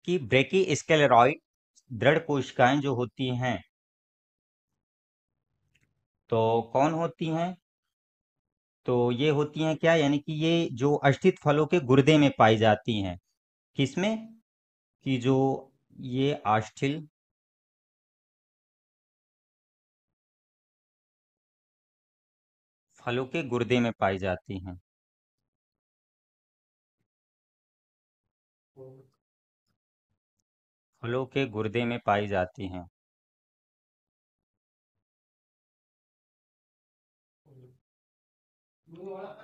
कि ब्रेकी स्केलेरॉइड दृढ़ कोशिकाएं जो होती हैं तो कौन होती हैं तो ये होती हैं क्या यानी कि ये जो अष्टित फलों के गुर्दे में पाई जाती हैं किसमें कि जो ये आष्ठिल फलों के गुर्दे में पाई जाती हैं फलों के गुर्दे में पाई जाती हैं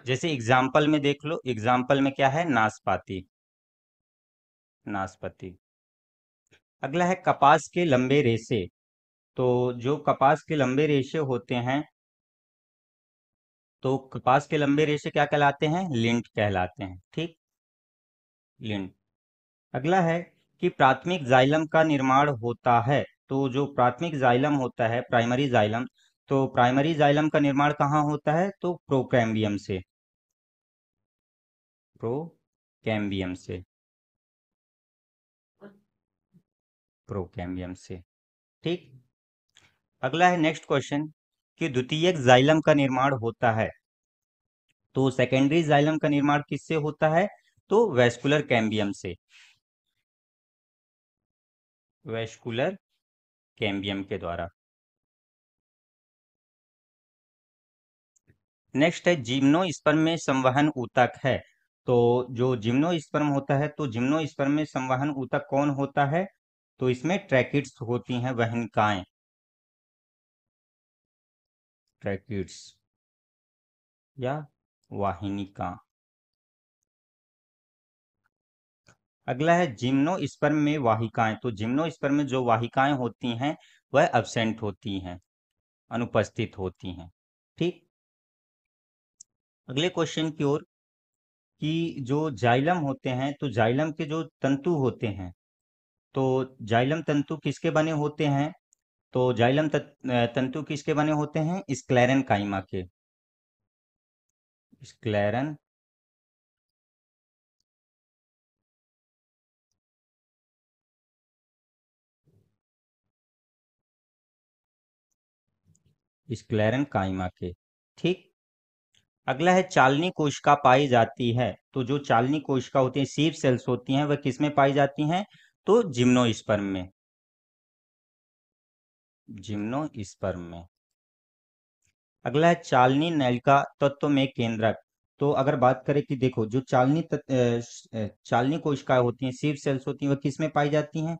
जैसे एग्जाम्पल में देख लो एग्जाम्पल में क्या है नाशपाती नाशपाती अगला है कपास के लंबे रेशे तो जो कपास के लंबे रेशे होते हैं तो कपास के लंबे रेशे क्या कहलाते हैं लिंट कहलाते हैं ठीक लिंट अगला है कि प्राथमिक जाइलम का निर्माण होता है तो जो प्राथमिक जाइलम होता है प्राइमरी जाइलम तो प्राइमरी जाइलम का निर्माण कहाँ होता है तो प्रोकैम्बियम से प्रोकैम्बियम से प्रोकैम्बियम से ठीक अगला है नेक्स्ट क्वेश्चन कि द्वितीयक जाइलम का निर्माण होता है तो सेकेंडरी जाइलम का निर्माण किससे होता है तो वेस्कुलर कैम्बियम से वैस्कुलर कैम्बियम के द्वारा नेक्स्ट है जिम्नो स्पर्म में संवहन ऊतक है तो जो जिम्नो स्पर्म होता है तो जिम्नो स्पर्म में संवहन ऊतक कौन होता है तो इसमें ट्रैकिड्स होती हैं वहनकाएं ट्रैकिड्स या वाहिनिका अगला है जिम्नो में वाहिकाएं तो जिम्नो में जो वाहिकाएं होती हैं वह एबसेंट होती हैं अनुपस्थित होती हैं ठीक अगले क्वेश्चन की ओर कि जो जाइलम होते हैं तो जाइलम के जो तंतु होते हैं तो जाइलम तंतु किसके बने होते हैं तो जाइलम तंतु किसके बने होते हैं स्क्लेरन काइमा के स्क्लेरन स्क्लेरन काइमा के ठीक अगला है चालनी कोशिका पाई जाती है तो जो चालनी कोशिका होती है सीव सेल्स होती हैं वह किस में पाई जाती हैं तो स्पर्म में जिम्नो स्पर्म में अगला है चालनी नलिका तत्व में केंद्रक तो अगर बात करें कि देखो जो चालनी तत, चालनी कोशिकाएं होती हैं सीव सेल्स होती हैं वह किस में पाई जाती हैं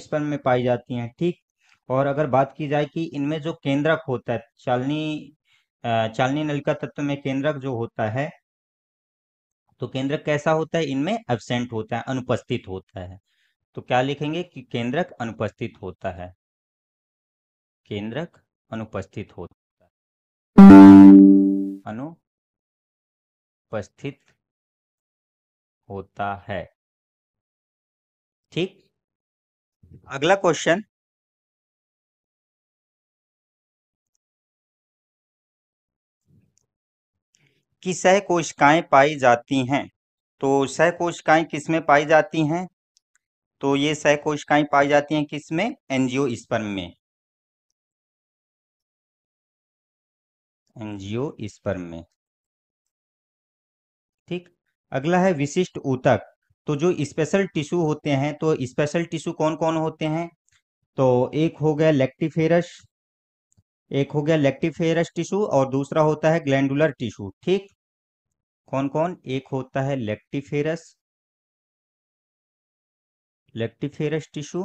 स्पर्म में पाई जाती हैं ठीक और अगर बात की जाए कि इनमें जो केंद्रक होता है चालनी चालनी नलिका तत्व में केंद्रक जो होता है तो केंद्रक कैसा होता है इनमें एबसेंट होता है अनुपस्थित होता है तो क्या लिखेंगे कि केंद्रक अनुपस्थित होता है केंद्रक अनुपस्थित होता है अनुपस्थित होता है ठीक अगला क्वेश्चन कि सह कोशिकाएं पाई जाती हैं तो सह कोशिकाएं किस में पाई जाती हैं तो ये सह कोशिकाएं पाई जाती हैं किस में एनजीओ स्पर्म में एनजीओ स्पर्म में ठीक अगला है विशिष्ट ऊतक तो जो स्पेशल टिश्यू होते हैं तो स्पेशल टिश्यू कौन कौन होते हैं तो एक हो गया लेक्टिफेरस एक हो गया लेक्टिफेरस टिश्यू और दूसरा होता है ग्लैंडुलर टिश्यू ठीक कौन कौन एक होता है लेक्टिफेरस लेक्टिफेरस टिश्यू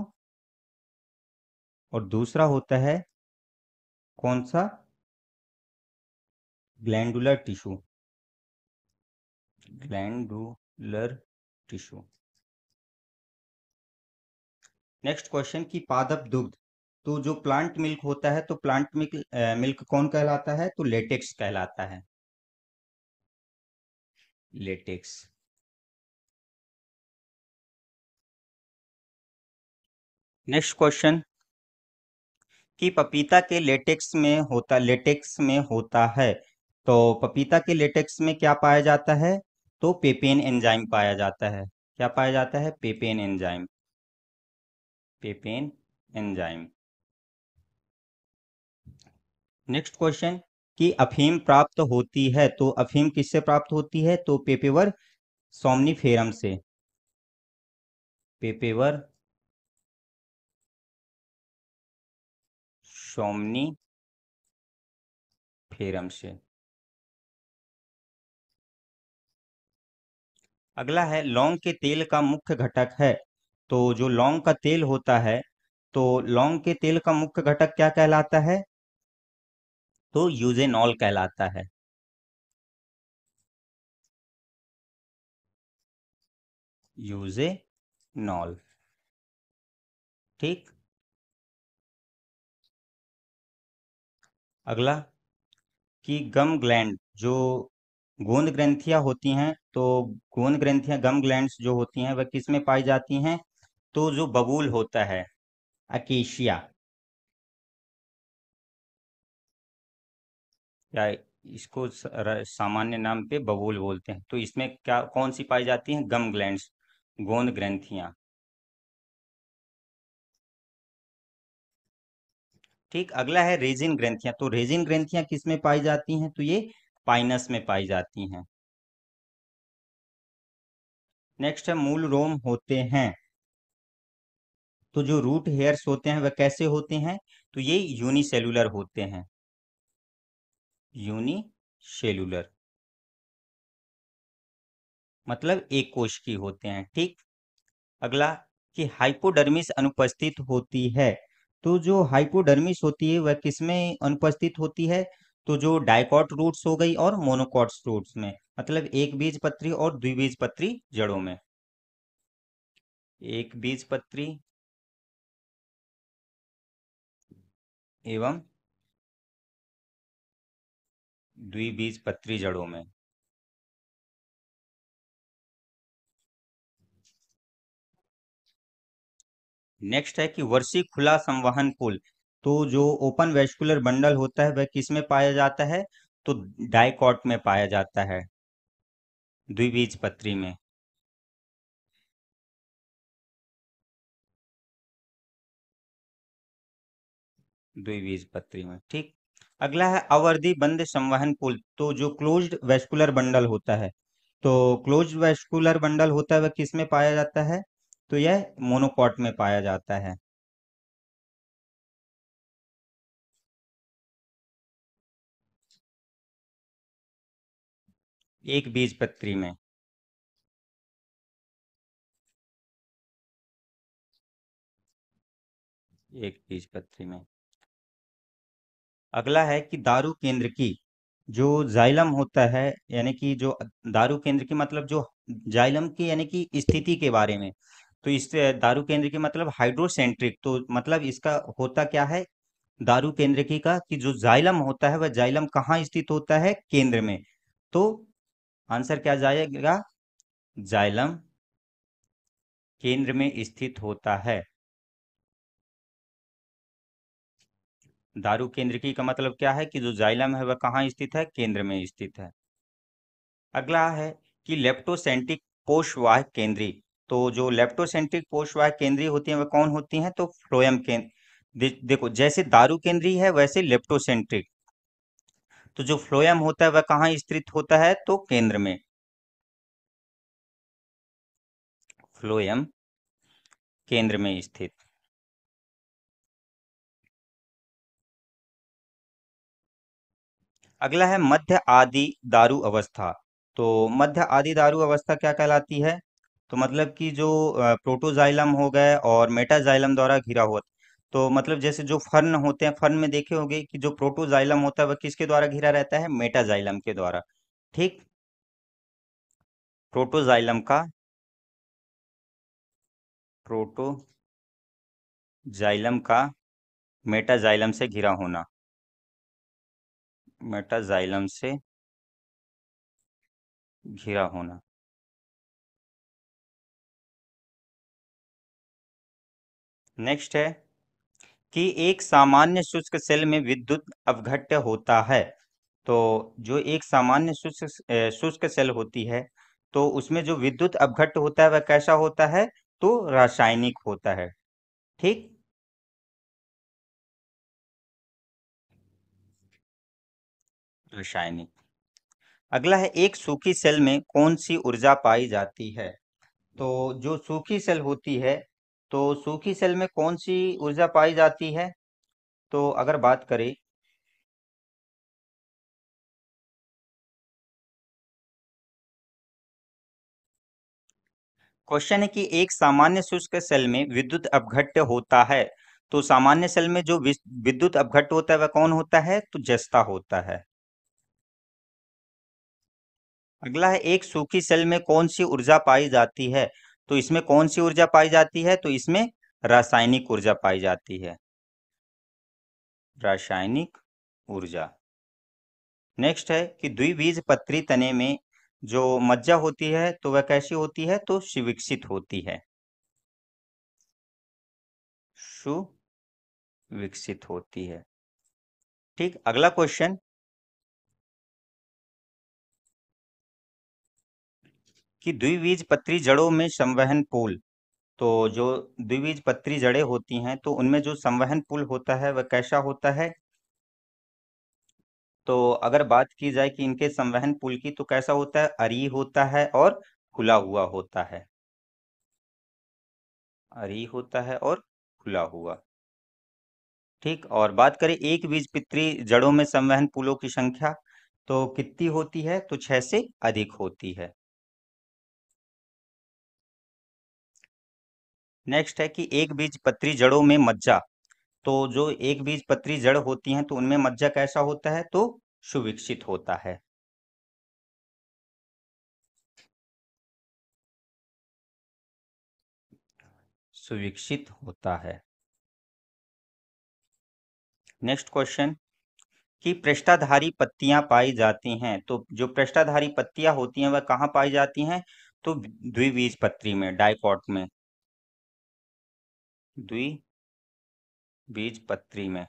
और दूसरा होता है कौन सा glandular tissue glandular tissue next question की पादप दुग्ध तो जो प्लांट मिल्क होता है तो प्लांट मिल्क मिल्क कौन कहलाता है तो लेटेक्स कहलाता है लेटेक्स नेक्स्ट क्वेश्चन कि पपीता के लेटेक्स में होता लेटेक्स में होता है तो पपीता के लेटेक्स में क्या पाया जाता है तो पेपेन एंजाइम पाया जाता है क्या पाया जाता है papain enzyme papain enzyme next question कि अफीम प्राप्त होती है तो अफीम किससे प्राप्त होती है तो पेपेवर सोमनीफेरम से पेपेवर सोमनी फेरम से अगला है लौंग के तेल का मुख्य घटक है तो जो लौंग का तेल होता है तो लौंग के तेल का मुख्य घटक क्या कहलाता है तो यूजेनॉल कहलाता है यूजेनॉल ठीक अगला कि गम ग्लैंड जो गोंद ग्रंथियां होती हैं तो गोंद ग्रंथियां गम ग्लैंड्स जो होती हैं वह किस में पाई जाती हैं तो जो बबूल होता है अकेशिया या इसको सामान्य नाम पे बबूल बोलते हैं तो इसमें क्या कौन सी पाई जाती हैं गम ग्लैंड गोंद ग्रंथियां ठीक अगला है रेजिन ग्रंथियां तो रेजिन ग्रंथियां किस में पाई जाती हैं तो ये पाइनस में पाई जाती हैं नेक्स्ट है मूल रोम होते हैं तो जो रूट हेयर्स होते हैं वह कैसे होते हैं तो ये यूनिसेलुलर होते हैं यूनिसेलुलर मतलब एक कोश की होते हैं ठीक अगला कि हाइपोडर्मिस अनुपस्थित होती है तो जो हाइपोडर्मिस होती है वह किसमें अनुपस्थित होती है तो जो डायकॉट रूट्स हो गई और मोनोकॉट्स रूट्स में मतलब एक बीज पत्री और द्विबीज पत्री जड़ों में एक बीज पत्री एवं द्विबीजपत्री जड़ों में नेक्स्ट है कि वर्षी खुला संवहन पुल तो जो ओपन वेस्कुलर बंडल होता है वह किस में पाया जाता है तो डाइकॉट में पाया जाता है द्विबीज पत्री में द्विबीज पत्री में ठीक अगला है अवर्धि बंद संवहन पुल तो जो क्लोज्ड वेस्कुलर बंडल होता है तो क्लोज वेस्कुलर बंडल होता है वह किस में पाया जाता है तो यह मोनोकॉट में पाया जाता है एक बीज पत्री में एक बीज पत्री में अगला है कि दारू केंद्र की जो जाइलम होता है यानी कि जो दारू केंद्र की मतलब जो जाइलम की यानी कि स्थिति के बारे में तो इस दारू केंद्र की मतलब हाइड्रोसेंट्रिक तो मतलब इसका होता क्या है दारू केंद्र की का कि जो जाइलम होता है वह जाइलम कहाँ स्थित होता है केंद्र में तो आंसर क्या जाएगा जाइलम केंद्र में स्थित होता है दारू केंद्रिकी का मतलब क्या है कि जो जाइलम है वह कहाँ स्थित है केंद्र में स्थित है अगला है कि लेप्टोसेंटिक पोषवाह केंद्रीय तो जो लेप्टोसेंटिक पोषवाह केंद्रीय होती है वह कौन होती हैं तो फ्लोयम केंद्र दे, देखो जैसे दारू केंद्रीय है वैसे लेप्टोसेंट्रिक तो जो फ्लोएम होता है वह कहाँ स्थित होता है तो केंद्र में फ्लोयम केंद्र में स्थित अगला है मध्य आदि दारू अवस्था तो मध्य आदि दारू अवस्था क्या कहलाती है तो मतलब कि जो प्रोटोजाइलम हो गए और मेटाजाइलम द्वारा घिरा हुआ तो मतलब जैसे जो फर्न होते हैं फर्न में देखे होंगे कि जो प्रोटोजाइलम होता है वह किसके द्वारा घिरा रहता है मेटाजाइलम के द्वारा ठीक प्रोटोजाइलम का प्रोटोजाइलम का मेटाजाइलम से घिरा होना मेटाजाइलम से घिरा होना नेक्स्ट है कि एक सामान्य शुष्क सेल में विद्युत अवघट्य होता है तो जो एक सामान्य शुष्क शुष्क सेल होती है तो उसमें जो विद्युत अवघट्ट होता है वह कैसा होता है तो रासायनिक होता है ठीक रासायनिक अगला है एक सूखी सेल में कौन सी ऊर्जा पाई जाती है तो जो सूखी सेल होती है तो सूखी सेल में कौन सी ऊर्जा पाई जाती है तो अगर बात करें क्वेश्चन है कि एक सामान्य शुष्क सेल में विद्युत अपघट्य होता है तो सामान्य सेल में जो विद्युत अपघट्य होता है वह कौन होता है तो जस्ता होता है अगला है एक सूखी सेल में कौन सी ऊर्जा पाई जाती है तो इसमें कौन सी ऊर्जा पाई जाती है तो इसमें रासायनिक ऊर्जा पाई जाती है रासायनिक ऊर्जा नेक्स्ट है कि द्विबीज पत्री तने में जो मज्जा होती है तो वह कैसी होती है तो सुविकसित होती है सुविकसित होती है ठीक अगला क्वेश्चन कि द्विबीज पत्री जड़ों में संवहन पुल तो जो द्विवीज पत्री जड़ें होती हैं तो उनमें जो संवहन पुल होता है वह कैसा होता है तो अगर बात की जाए कि इनके संवहन पुल की तो कैसा होता है अरी होता है और खुला हुआ होता है अरी होता है और खुला हुआ ठीक और बात करें एक बीज पित्री जड़ों में संवहन पुलों की संख्या तो कितनी होती है तो छह से अधिक होती है नेक्स्ट है कि एक बीज पत्री जड़ों में मज्जा तो जो एक बीज पत्री जड़ होती हैं तो उनमें मज्जा कैसा होता है तो सुविकसित होता है सुविकसित होता है नेक्स्ट क्वेश्चन कि पृष्ठाधारी पत्तियां पाई जाती हैं तो जो पृष्ठाधारी पत्तियां होती हैं वह कहाँ पाई जाती हैं तो द्विबीज पत्री में डाइकॉट में पत्री में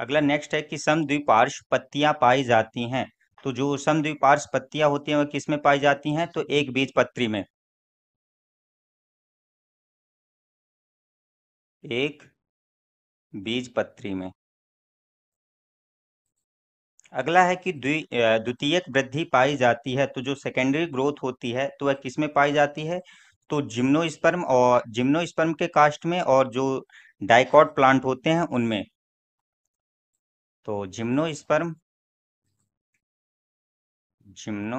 अगला नेक्स्ट है कि समद्विपार्श पत्तियां पाई जाती हैं तो जो समद्विपार्श पत्तियां होती हैं वह किस में पाई जाती हैं तो एक बीज पत्री में एक बीज पत्री में अगला है कि द्वितीयक वृद्धि पाई जाती है तो जो सेकेंडरी ग्रोथ होती है तो वह किस में पाई जाती है तो जिम्नोस्पर्म और जिम्नोस्पर्म के कास्ट में और जो डाइकॉट प्लांट होते हैं उनमें तो जिम्नोस्पर्म जिम्नो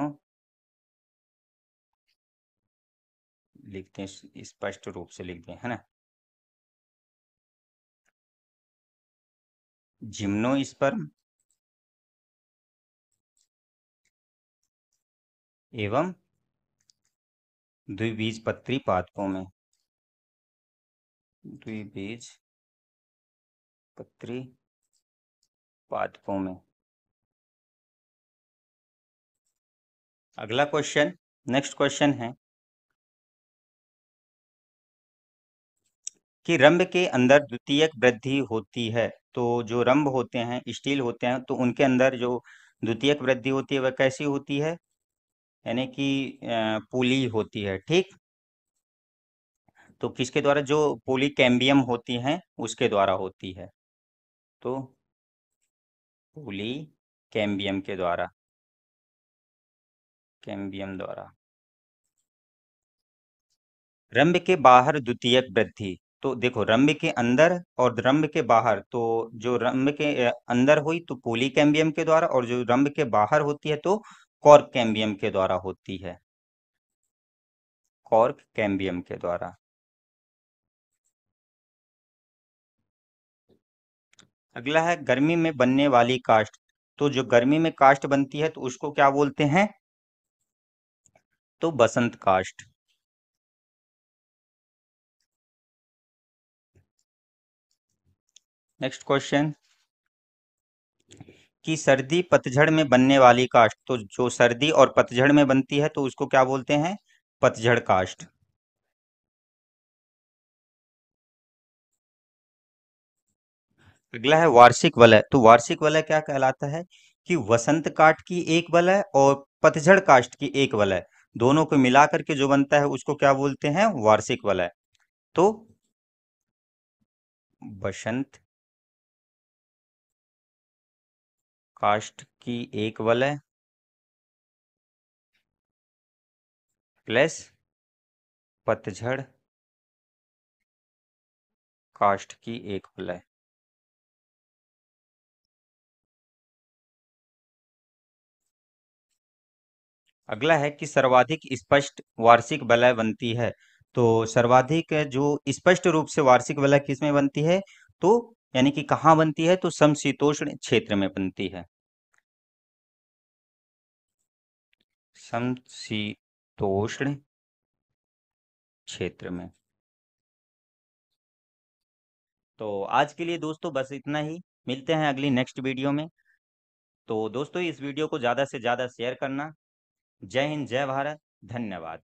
लिखते हैं स्पष्ट रूप से लिखते हैं है ना जिम्नोस्पर्म एवं द्विबीजपत्री पादपों में द्विबीज पत्री पादपों में अगला क्वेश्चन नेक्स्ट क्वेश्चन है कि रंभ के अंदर द्वितीयक वृद्धि होती है तो जो रंभ होते हैं स्टील होते हैं तो उनके अंदर जो द्वितीयक वृद्धि होती है वह कैसी होती है यानी कि पुली होती है ठीक तो किसके द्वारा जो पोली कैम्बियम होती हैं उसके द्वारा होती है तो पोली कैम्बियम के द्वारा कैम्बियम द्वारा रंभ के बाहर द्वितीयक वृद्धि तो देखो रंभ के अंदर और रंभ के बाहर तो जो रंभ के अंदर हुई तो पोली कैम्बियम के द्वारा और जो रंभ के बाहर होती है तो कॉर्क कैम्बियम के द्वारा होती है कॉर्क कैम्बियम के द्वारा अगला है गर्मी में बनने वाली कास्ट तो जो गर्मी में कास्ट बनती है तो उसको क्या बोलते हैं तो बसंत कास्ट नेक्स्ट क्वेश्चन कि सर्दी पतझड़ में बनने वाली काष्ट तो जो सर्दी और पतझड़ में बनती है तो उसको क्या बोलते हैं पतझड़ काष्ट अगला है वार्षिक वलय तो वार्षिक वलय क्या कहलाता है कि वसंत काट की एक वलय और पतझड़ काष्ट की एक वलय दोनों को मिला करके जो बनता है उसको क्या बोलते हैं वार्षिक वलय तो बसंत काष्ट की एक वलय प्लस पतझड़ काष्ट की एक वलय अगला है कि सर्वाधिक स्पष्ट वार्षिक वलय बनती है तो सर्वाधिक जो स्पष्ट रूप से वार्षिक वलय किसमें बनती है तो यानी कि कहाँ बनती है तो समशीतोष्ण क्षेत्र में बनती है समशीतोष्ण क्षेत्र में तो आज के लिए दोस्तों बस इतना ही मिलते हैं अगली नेक्स्ट वीडियो में तो दोस्तों इस वीडियो को ज़्यादा से ज़्यादा शेयर करना जय हिंद जय भारत धन्यवाद